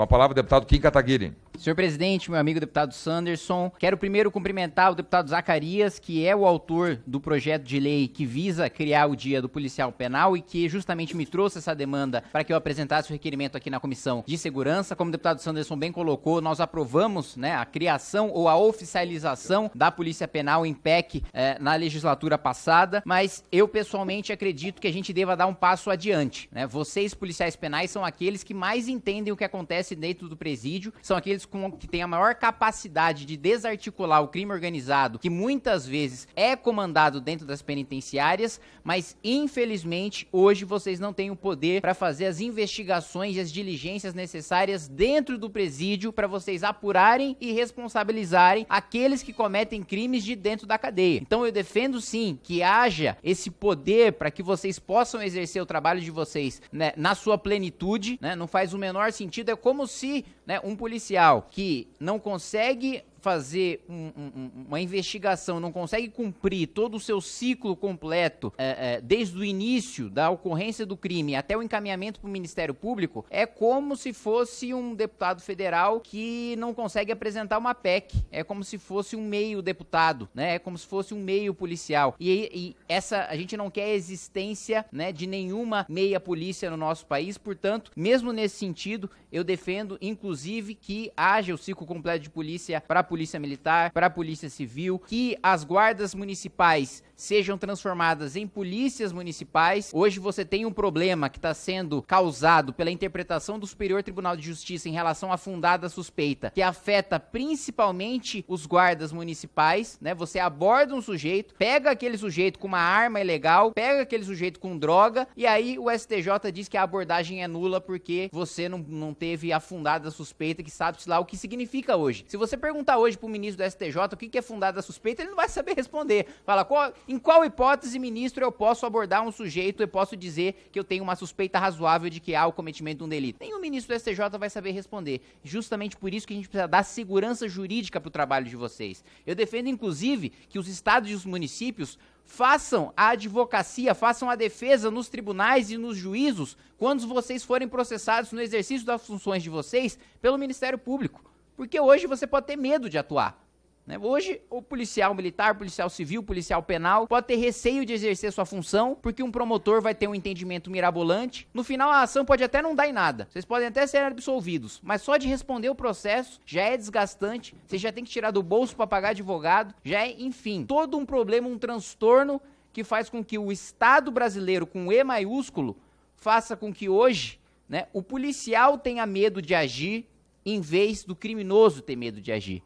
Com a palavra, o deputado Kim Kataguiri. Senhor presidente, meu amigo deputado Sanderson, quero primeiro cumprimentar o deputado Zacarias, que é o autor do projeto de lei que visa criar o Dia do Policial Penal e que justamente me trouxe essa demanda para que eu apresentasse o requerimento aqui na Comissão de Segurança. Como o deputado Sanderson bem colocou, nós aprovamos né, a criação ou a oficialização da Polícia Penal em PEC eh, na legislatura passada, mas eu pessoalmente acredito que a gente deva dar um passo adiante. Né? Vocês, policiais penais, são aqueles que mais entendem o que acontece dentro do presídio, são aqueles com, que tem a maior capacidade de desarticular o crime organizado, que muitas vezes é comandado dentro das penitenciárias, mas infelizmente hoje vocês não têm o poder para fazer as investigações e as diligências necessárias dentro do presídio para vocês apurarem e responsabilizarem aqueles que cometem crimes de dentro da cadeia. Então eu defendo sim que haja esse poder para que vocês possam exercer o trabalho de vocês né, na sua plenitude, né, Não faz o menor sentido. É como se né, um policial que não consegue fazer um, um, uma investigação, não consegue cumprir todo o seu ciclo completo, é, é, desde o início da ocorrência do crime até o encaminhamento para o Ministério Público, é como se fosse um deputado federal que não consegue apresentar uma PEC. É como se fosse um meio deputado, né? É como se fosse um meio policial. E, e essa a gente não quer a existência né, de nenhuma meia polícia no nosso país. Portanto, mesmo nesse sentido, eu defendo, inclusive, que haja o ciclo completo de polícia para Polícia Militar, para a Polícia Civil, que as guardas municipais sejam transformadas em polícias municipais. Hoje você tem um problema que está sendo causado pela interpretação do Superior Tribunal de Justiça em relação à fundada suspeita, que afeta principalmente os guardas municipais, né? Você aborda um sujeito, pega aquele sujeito com uma arma ilegal, pega aquele sujeito com droga, e aí o STJ diz que a abordagem é nula porque você não, não teve a fundada suspeita, que sabe-se lá o que significa hoje. Se você perguntar hoje pro ministro do STJ o que, que é fundada suspeita, ele não vai saber responder. Fala, qual em qual hipótese, ministro, eu posso abordar um sujeito e posso dizer que eu tenho uma suspeita razoável de que há o cometimento de um delito? Nenhum ministro do STJ vai saber responder. Justamente por isso que a gente precisa dar segurança jurídica para o trabalho de vocês. Eu defendo, inclusive, que os estados e os municípios façam a advocacia, façam a defesa nos tribunais e nos juízos quando vocês forem processados no exercício das funções de vocês pelo Ministério Público. Porque hoje você pode ter medo de atuar. Né? Hoje, o policial militar, policial civil, policial penal pode ter receio de exercer sua função porque um promotor vai ter um entendimento mirabolante. No final, a ação pode até não dar em nada. Vocês podem até ser absolvidos, mas só de responder o processo já é desgastante. Você já tem que tirar do bolso para pagar advogado. Já é, enfim, todo um problema, um transtorno que faz com que o Estado brasileiro com E maiúsculo faça com que hoje né, o policial tenha medo de agir em vez do criminoso ter medo de agir.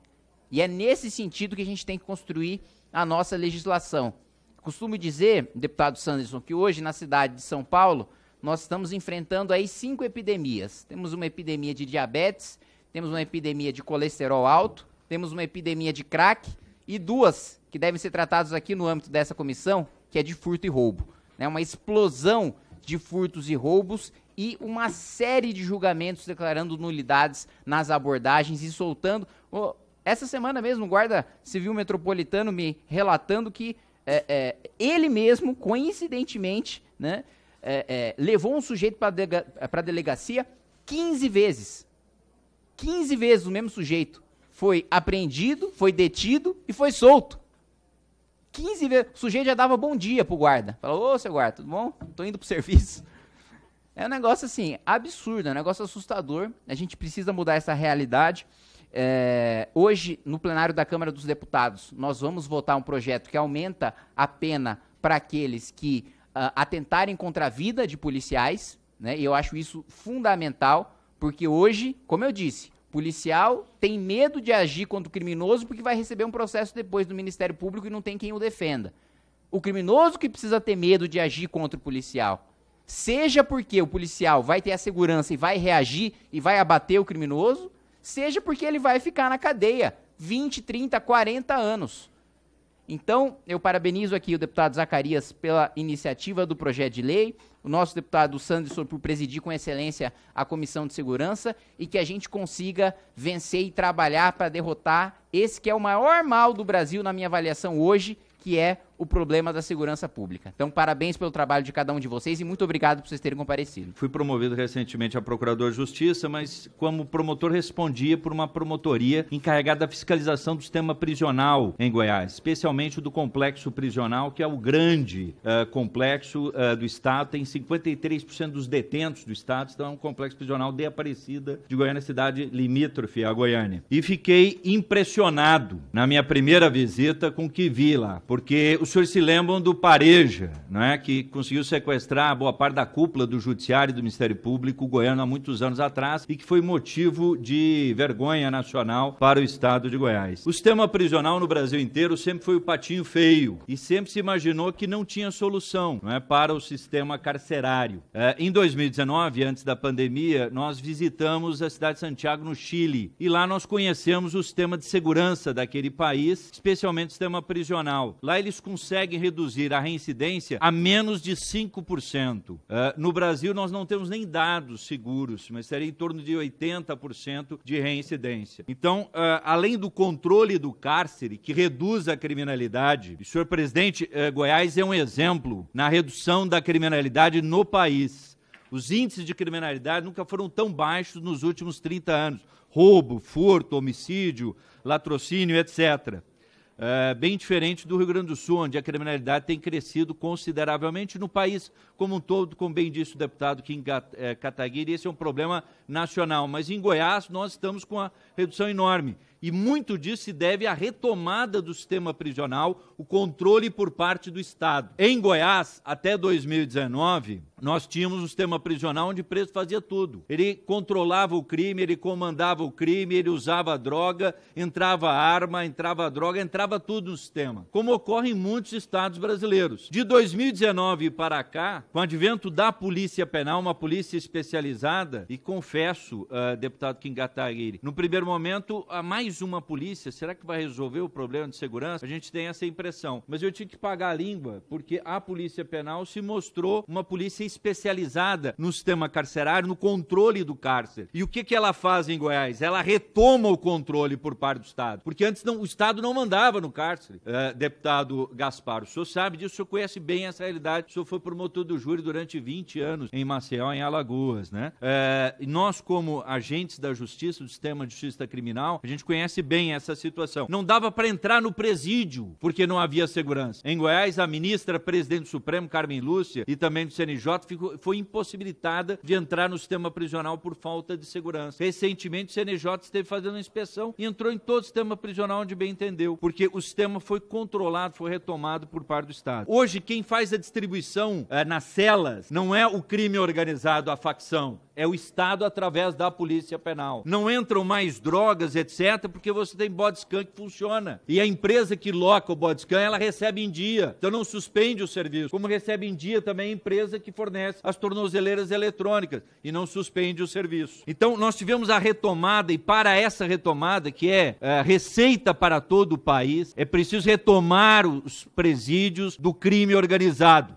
E é nesse sentido que a gente tem que construir a nossa legislação. Costumo dizer, deputado Sanderson, que hoje na cidade de São Paulo nós estamos enfrentando aí cinco epidemias. Temos uma epidemia de diabetes, temos uma epidemia de colesterol alto, temos uma epidemia de crack e duas que devem ser tratadas aqui no âmbito dessa comissão, que é de furto e roubo. É Uma explosão de furtos e roubos e uma série de julgamentos declarando nulidades nas abordagens e soltando. Essa semana mesmo, o guarda civil metropolitano me relatando que é, é, ele mesmo, coincidentemente, né, é, é levou um sujeito para a delegacia 15 vezes. 15 vezes o mesmo sujeito. Foi apreendido, foi detido e foi solto. 15 vezes. O sujeito já dava bom dia pro guarda. Falou, ô seu guarda, tudo bom? Tô indo pro serviço. É um negócio assim, absurdo, é um negócio assustador. A gente precisa mudar essa realidade. É, hoje, no plenário da Câmara dos Deputados, nós vamos votar um projeto que aumenta a pena para aqueles que uh, atentarem contra a vida de policiais, né? E eu acho isso fundamental, porque hoje, como eu disse, policial tem medo de agir contra o criminoso porque vai receber um processo depois do Ministério Público e não tem quem o defenda. O criminoso que precisa ter medo de agir contra o policial. Seja porque o policial vai ter a segurança e vai reagir e vai abater o criminoso, seja porque ele vai ficar na cadeia 20, 30, 40 anos. Então, eu parabenizo aqui o deputado Zacarias pela iniciativa do projeto de lei, o nosso deputado Sanderson por presidir com excelência a Comissão de Segurança e que a gente consiga vencer e trabalhar para derrotar esse que é o maior mal do Brasil, na minha avaliação hoje, que é o problema da segurança pública. Então, parabéns pelo trabalho de cada um de vocês e muito obrigado por vocês terem comparecido. Fui promovido recentemente a procurador de justiça, mas como promotor respondia por uma promotoria encarregada da fiscalização do sistema prisional em Goiás, especialmente do complexo prisional, que é o grande uh, complexo uh, do estado, tem 53% dos detentos do estado, então é um complexo prisional de Aparecida de Goiânia, cidade limítrofe à Goiânia. E fiquei impressionado na minha primeira visita com o que vi lá, porque os senhores se lembram do Pareja, é, que conseguiu sequestrar boa parte da cúpula do Judiciário e do Ministério Público goiano há muitos anos atrás e que foi motivo de vergonha nacional para o Estado de Goiás. O sistema prisional no Brasil inteiro sempre foi o patinho feio e sempre se imaginou que não tinha solução não é, para o sistema carcerário. É, em 2019, antes da pandemia, nós visitamos a cidade de Santiago, no Chile, e lá nós conhecemos o sistema de segurança daquele país, especialmente o sistema prisional. Lá eles conseguem reduzir a reincidência a menos de 5%. Uh, é, no Brasil, nós não temos nem dados seguros, mas seria em torno de 80% de reincidência. Então, uh, além do controle do cárcere, que reduz a criminalidade, e, senhor presidente, uh, Goiás é um exemplo na redução da criminalidade no país. Os índices de criminalidade nunca foram tão baixos nos últimos 30 anos. Roubo, furto, homicídio, latrocínio, etc é, bem diferente do Rio Grande do Sul, onde a criminalidade tem crescido consideravelmente no país como um todo, como bem disse o deputado Kim em eh, esse é um problema nacional. Mas em Goiás nós estamos com uma redução enorme e muito disso se deve à retomada do sistema prisional, o controle por parte do Estado. Em Goiás, até 2019, nós tínhamos um sistema prisional onde o preso fazia tudo. Ele controlava o crime, ele comandava o crime, ele usava droga, entrava arma, entrava droga, entrava tudo no sistema, como ocorre em muitos estados brasileiros. De 2019 para cá, com o advento da Polícia Penal, uma polícia especializada, e confesso, uh, deputado Kim Kataguiri, no primeiro momento, a mais mais uma polícia, será que vai resolver o problema de segurança? A gente tem essa impressão. Mas eu tive que pagar a língua, porque a Polícia Penal se mostrou uma polícia especializada no sistema carcerário, no controle do cárcere. E o que, que ela faz em Goiás? Ela retoma o controle por parte do Estado. Porque antes não, o Estado não mandava no cárcere. É, deputado Gaspar, o senhor sabe disso, o senhor conhece bem essa realidade. O senhor foi promotor do júri durante 20 anos em Maceió, em Alagoas, né? Uh, nós, como agentes da justiça, do sistema de justiça criminal, a gente conhece conhece bem essa situação. Não dava para entrar no presídio porque não havia segurança. Em Goiás, a ministra presidente do Supremo, Carmen Lúcia, e também do CNJ, ficou, foi impossibilitada de entrar no sistema prisional por falta de segurança. Recentemente, o CNJ esteve fazendo uma inspeção e entrou em todo o sistema prisional onde bem entendeu, porque o sistema foi controlado, foi retomado por parte do Estado. Hoje, quem faz a distribuição é, nas celas não é o crime organizado, a facção é o Estado através da Polícia Penal. Não entram mais drogas, etc., porque você tem scan que funciona. E a empresa que loca o scan, ela recebe em dia. Então não suspende o serviço. Como recebe em dia também é a empresa que fornece as tornozeleiras eletrônicas e não suspende o serviço. Então nós tivemos a retomada e para essa retomada, que é, é receita para todo o país, é preciso retomar os presídios do crime organizado